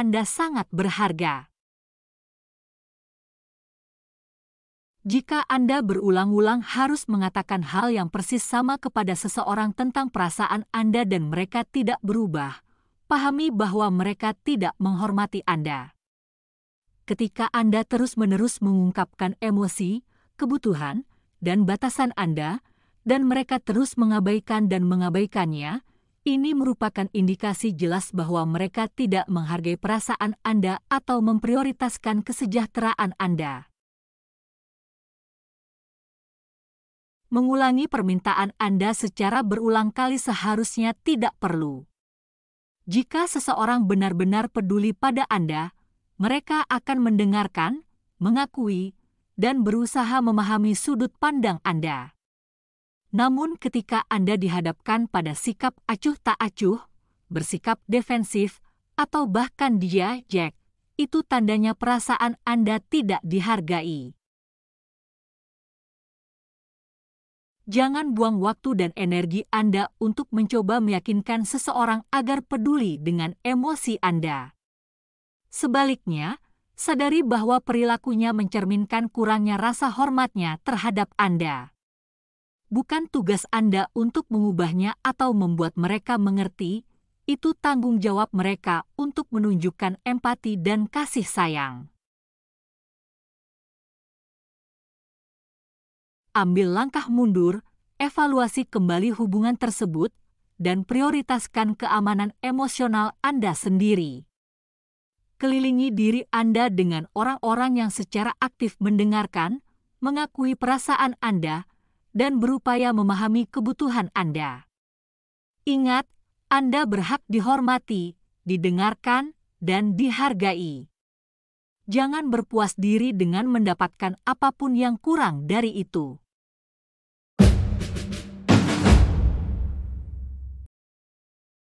Anda sangat berharga. Jika Anda berulang-ulang harus mengatakan hal yang persis sama kepada seseorang tentang perasaan Anda dan mereka tidak berubah, pahami bahwa mereka tidak menghormati Anda. Ketika Anda terus-menerus mengungkapkan emosi, kebutuhan, dan batasan Anda, dan mereka terus mengabaikan dan mengabaikannya, ini merupakan indikasi jelas bahwa mereka tidak menghargai perasaan Anda atau memprioritaskan kesejahteraan Anda. Mengulangi permintaan Anda secara berulang kali seharusnya tidak perlu. Jika seseorang benar-benar peduli pada Anda, mereka akan mendengarkan, mengakui, dan berusaha memahami sudut pandang Anda. Namun ketika Anda dihadapkan pada sikap acuh tak acuh, bersikap defensif, atau bahkan dia, Jack, itu tandanya perasaan Anda tidak dihargai. Jangan buang waktu dan energi Anda untuk mencoba meyakinkan seseorang agar peduli dengan emosi Anda. Sebaliknya, sadari bahwa perilakunya mencerminkan kurangnya rasa hormatnya terhadap Anda bukan tugas Anda untuk mengubahnya atau membuat mereka mengerti. Itu tanggung jawab mereka untuk menunjukkan empati dan kasih sayang. Ambil langkah mundur, evaluasi kembali hubungan tersebut, dan prioritaskan keamanan emosional Anda sendiri. Kelilingi diri Anda dengan orang-orang yang secara aktif mendengarkan, mengakui perasaan Anda, dan berupaya memahami kebutuhan Anda. Ingat, Anda berhak dihormati, didengarkan, dan dihargai. Jangan berpuas diri dengan mendapatkan apapun yang kurang dari itu.